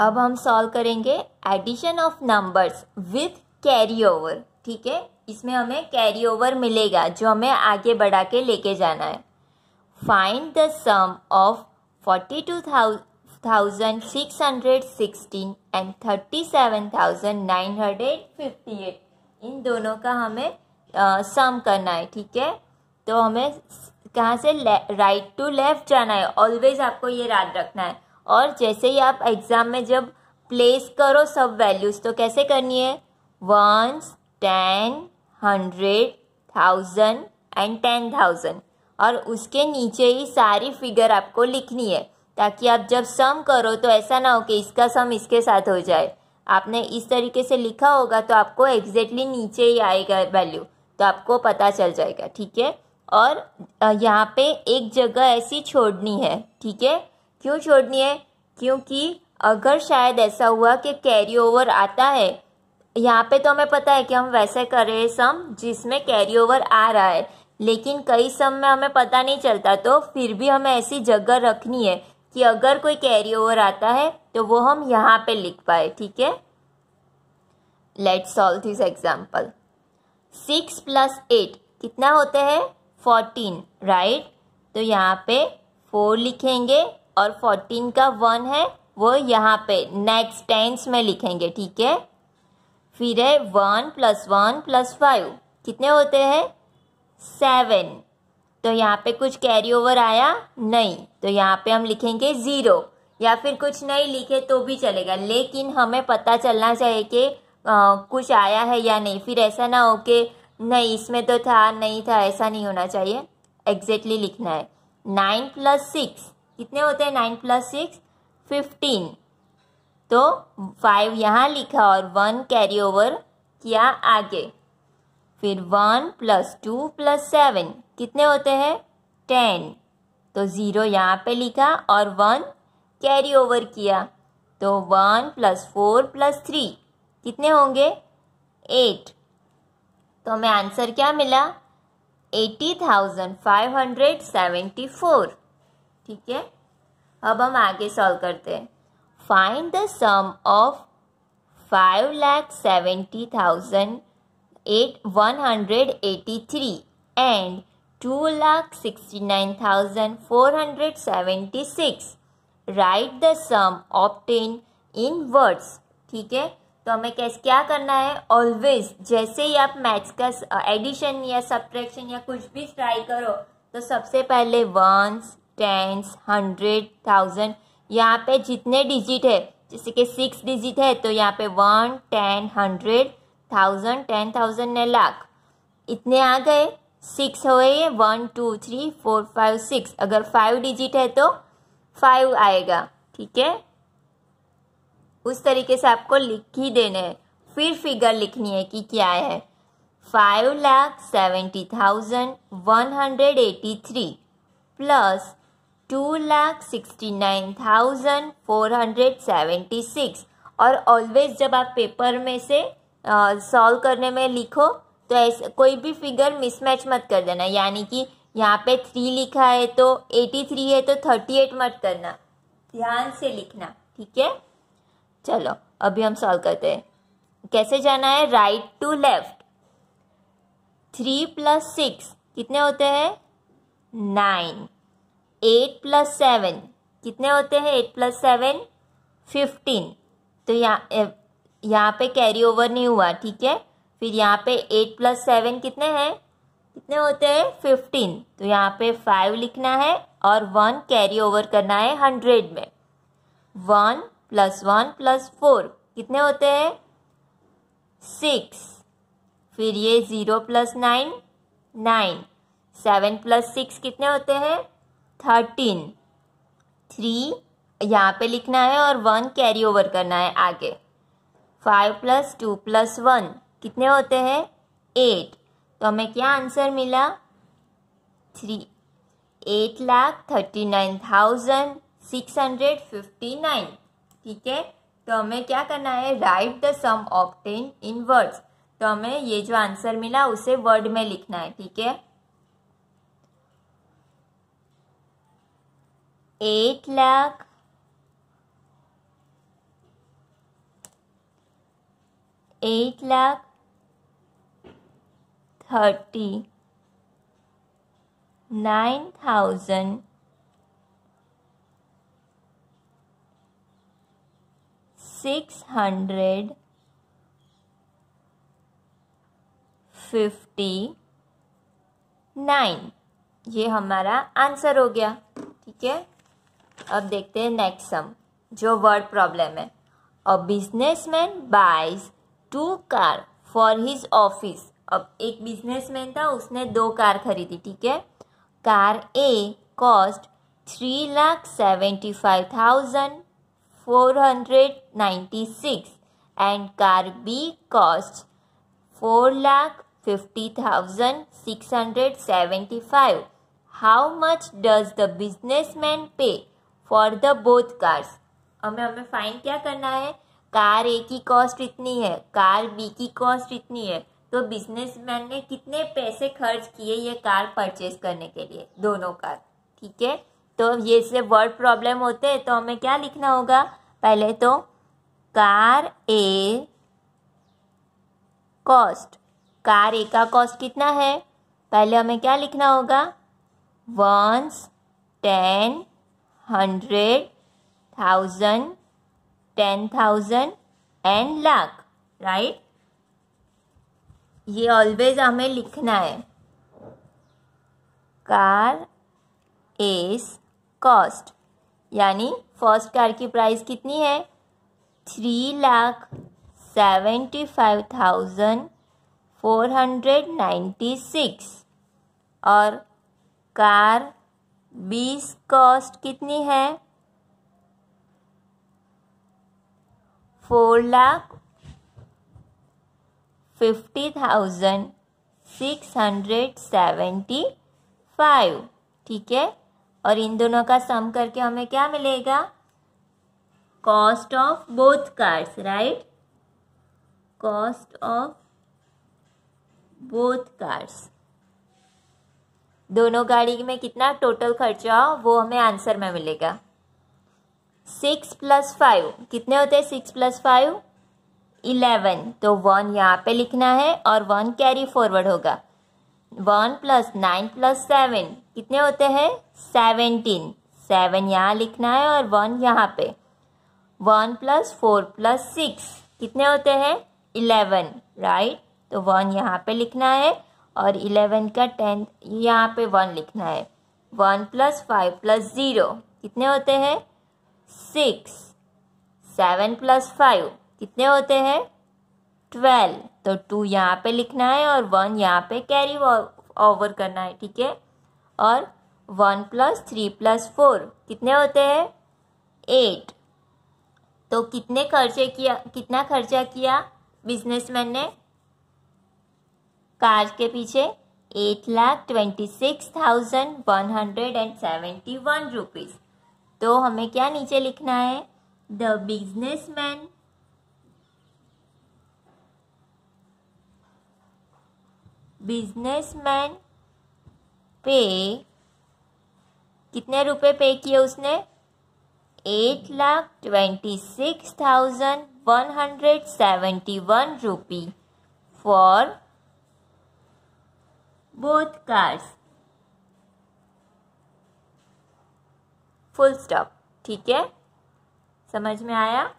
अब हम सॉल्व करेंगे addition of numbers with carry over ठीक है इसमें हमें कैरी ओवर मिलेगा जो हमें आगे बढ़ा के लेके जाना है find the sum of forty two thousand six hundred sixteen and thirty seven thousand nine hundred fifty eight इन दोनों का हमें सम uh, करना है ठीक है तो हमें कहाँ से राइट टू लेफ्ट जाना है ऑलवेज आपको ये याद रखना है और जैसे ही आप एग्ज़ाम में जब प्लेस करो सब वैल्यूज़ तो कैसे करनी है ones ten hundred thousand and ten thousand और उसके नीचे ही सारी फिगर आपको लिखनी है ताकि आप जब सम करो तो ऐसा ना हो कि इसका सम इसके साथ हो जाए आपने इस तरीके से लिखा होगा तो आपको एग्जैक्टली नीचे ही आएगा वैल्यू तो आपको पता चल जाएगा ठीक है और यहाँ पे एक जगह ऐसी छोड़नी है ठीक है क्यों छोड़नी है क्योंकि अगर शायद ऐसा हुआ कि कैरी ओवर आता है यहाँ पे तो हमें पता है कि हम वैसे कर रहे सम जिसमें कैरी ओवर आ रहा है लेकिन कई सम में हमें पता नहीं चलता तो फिर भी हमें ऐसी जगह रखनी है कि अगर कोई कैरी ओवर आता है तो वो हम यहाँ पे लिख पाए ठीक है let solve this example six plus eight कितना होता है फोर्टीन राइट तो यहाँ पे फोर लिखेंगे और फोर्टीन का वन है वो यहाँ पे नेक्स्ट टेंस में लिखेंगे ठीक है फिर है one plus one plus five कितने होते हैं सेवन तो यहाँ पे कुछ कैरी ओवर आया नहीं तो यहाँ पे हम लिखेंगे ज़ीरो या फिर कुछ नहीं लिखे तो भी चलेगा लेकिन हमें पता चलना चाहिए कि कुछ आया है या नहीं फिर ऐसा ना हो कि नहीं इसमें तो था नहीं था ऐसा नहीं होना चाहिए एग्जैक्टली exactly लिखना है नाइन प्लस सिक्स कितने होते हैं नाइन प्लस सिक्स फिफ्टीन तो फाइव यहाँ लिखा और वन कैरी ओवर किया आगे फिर one plus two plus seven कितने होते हैं टेन तो ज़ीरो यहाँ पे लिखा और वन कैरी ओवर किया तो one plus four plus three कितने होंगे एट तो हमें आंसर क्या मिला eighty thousand five hundred seventy four ठीक है अब हम आगे सॉल्व करते हैं find the sum of five lakh seventy thousand eight one hundred eighty three and two lakh sixty nine thousand four hundred seventy six write the sum obtained in words ठीक है तो हमें कैसे क्या करना है ऑलवेज जैसे ही आप मैथ्स का एडिशन या सब्ट्रैक्शन या कुछ भी ट्राई करो तो सबसे पहले वंस टेंस हंड्रेड थाउजेंड यहाँ पे जितने डिजिट है जैसे कि सिक्स डिजिट है तो यहाँ पे one ten hundred thousand ten thousand ने लाख इतने आ गए सिक्स हो गए one two three four five six अगर फाइव डिजिट है तो फाइव आएगा ठीक है उस तरीके से आपको लिख ही देने हैं फिर फिगर लिखनी है कि क्या है five lakh seventy thousand one hundred eighty three plus two lakh sixty nine thousand four hundred seventy six और ऑलवेज जब आप पेपर में से सॉल्व करने में लिखो तो ऐसे कोई भी फिगर मिसमैच मत कर देना यानी कि यहाँ पे थ्री लिखा है तो एटी थ्री है तो थर्टी एट मत करना ध्यान से लिखना ठीक है चलो अभी हम सॉल्व करते हैं कैसे जाना है right to left three plus six कितने होते हैं नाइन एट प्लस सेवन कितने होते हैं एट प्लस सेवन फिफ्टीन तो यहाँ यहाँ पे कैरी ओवर नहीं हुआ ठीक है फिर यहाँ पे एट प्लस सेवन कितने हैं कितने होते हैं फिफ्टीन तो यहाँ पे फाइव लिखना है और वन कैरी ओवर करना है हंड्रेड में one plus one plus four कितने होते हैं सिक्स फिर ये zero plus nine nine seven plus six कितने होते हैं थर्टीन थ्री यहाँ पे लिखना है और वन कैरी ओवर करना है आगे five plus two plus one कितने होते हैं एट तो हमें क्या आंसर मिला three eight lakh thirty nine thousand six hundred fifty nine ठीक है तो हमें क्या करना है write the sum obtained in words तो हमें ये जो आंसर मिला उसे वर्ड में लिखना है ठीक है eight lakh eight lakh thirty nine thousand six hundred fifty nine ये हमारा आंसर हो गया ठीक है अब देखते हैं नेक्स्ट सम जो वर्ड प्रॉब्लम है a businessman buys two car for his office अब एक बिजनेसमैन था उसने दो कार खरीदी ठीक है car A cost three lakh seventy five thousand four hundred ninety six and car B cost four lakh fifty thousand six hundred seventy five how much does the businessman pay for the both cars हमें हमें find क्या करना है car ए की cost इतनी है car B की cost इतनी है तो बिजनेसमैन ने कितने पैसे खर्च किए ये कार परचेज करने के लिए दोनों कार ठीक है तो ये से वर्ड प्रॉब्लम होते हैं तो हमें क्या लिखना होगा पहले तो car A cost car A का कॉस्ट कितना है पहले हमें क्या लिखना होगा ones ten hundred thousand ten thousand and lakh right ये ऑलवेज हमें लिखना है कार एज कॉस्ट यानी फर्स्ट कार की प्राइस कितनी है three lakh seventy five thousand four hundred ninety six और कार बीस कॉस्ट कितनी है four lakh fifty thousand six hundred seventy five ठीक है और इन दोनों का सम करके हमें क्या मिलेगा cost of both cars right cost of both cars दोनों गाड़ी में कितना टोटल खर्चा हो वो हमें आंसर में मिलेगा सिक्स प्लस फाइव कितने होते हैं सिक्स प्लस फाइव इलेवन तो वन यहाँ पे लिखना है और वन कैरी फॉरवर्ड होगा one plus nine plus seven कितने होते हैं सेवनटीन सेवन यहाँ लिखना है और वन यहाँ पे one plus four plus six कितने होते हैं इलेवन राइट तो वन यहाँ पे लिखना है और इलेवन का टेन यहाँ पे वन लिखना है one plus five plus zero कितने होते हैं सिक्स सेवन प्लस फाइव कितने होते हैं ट्वेल्व तो टू यहाँ पे लिखना है और वन यहाँ पे कैरी ओवर करना है ठीक है और one plus three plus four कितने होते हैं एट तो कितने खर्चे किया कितना खर्चा किया बिजनेसमैन ने कार के पीछे eight lakh twenty six thousand one hundred and seventy one rupees तो हमें क्या नीचे लिखना है the businessman businessman pay कितने रुपए पे किए उसने eight lakh twenty six thousand one hundred seventy one rupee for both cars full stop ठीक है समझ में आया